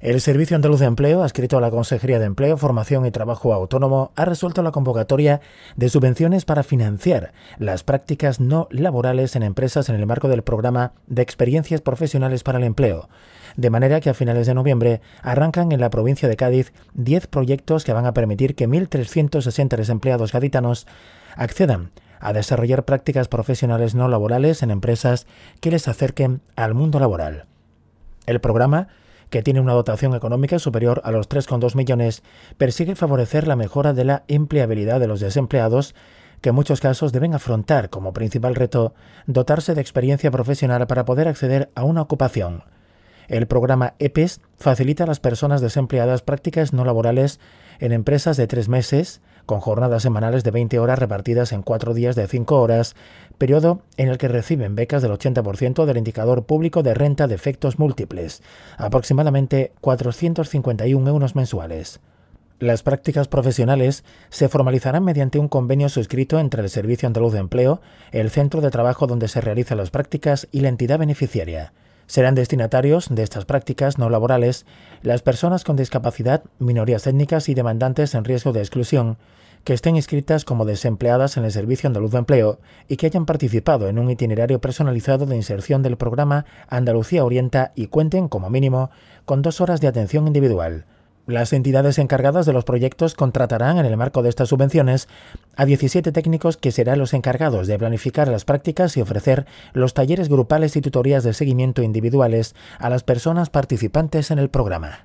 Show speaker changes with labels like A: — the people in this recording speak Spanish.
A: El Servicio Andaluz de Empleo, adscrito a la Consejería de Empleo, Formación y Trabajo Autónomo, ha resuelto la convocatoria de subvenciones para financiar las prácticas no laborales en empresas en el marco del programa de experiencias profesionales para el empleo. De manera que a finales de noviembre arrancan en la provincia de Cádiz 10 proyectos que van a permitir que 1.360 desempleados gaditanos accedan a desarrollar prácticas profesionales no laborales en empresas que les acerquen al mundo laboral. El programa que tiene una dotación económica superior a los 3,2 millones, persigue favorecer la mejora de la empleabilidad de los desempleados, que en muchos casos deben afrontar como principal reto dotarse de experiencia profesional para poder acceder a una ocupación. El programa EPES facilita a las personas desempleadas prácticas no laborales en empresas de tres meses, con jornadas semanales de 20 horas repartidas en cuatro días de 5 horas, periodo en el que reciben becas del 80% del indicador público de renta de efectos múltiples, aproximadamente 451 euros mensuales. Las prácticas profesionales se formalizarán mediante un convenio suscrito entre el Servicio Andaluz de Empleo, el centro de trabajo donde se realizan las prácticas y la entidad beneficiaria. Serán destinatarios de estas prácticas no laborales las personas con discapacidad, minorías étnicas y demandantes en riesgo de exclusión que estén inscritas como desempleadas en el Servicio Andaluz de Empleo y que hayan participado en un itinerario personalizado de inserción del programa Andalucía Orienta y cuenten, como mínimo, con dos horas de atención individual. Las entidades encargadas de los proyectos contratarán en el marco de estas subvenciones a 17 técnicos que serán los encargados de planificar las prácticas y ofrecer los talleres grupales y tutorías de seguimiento individuales a las personas participantes en el programa.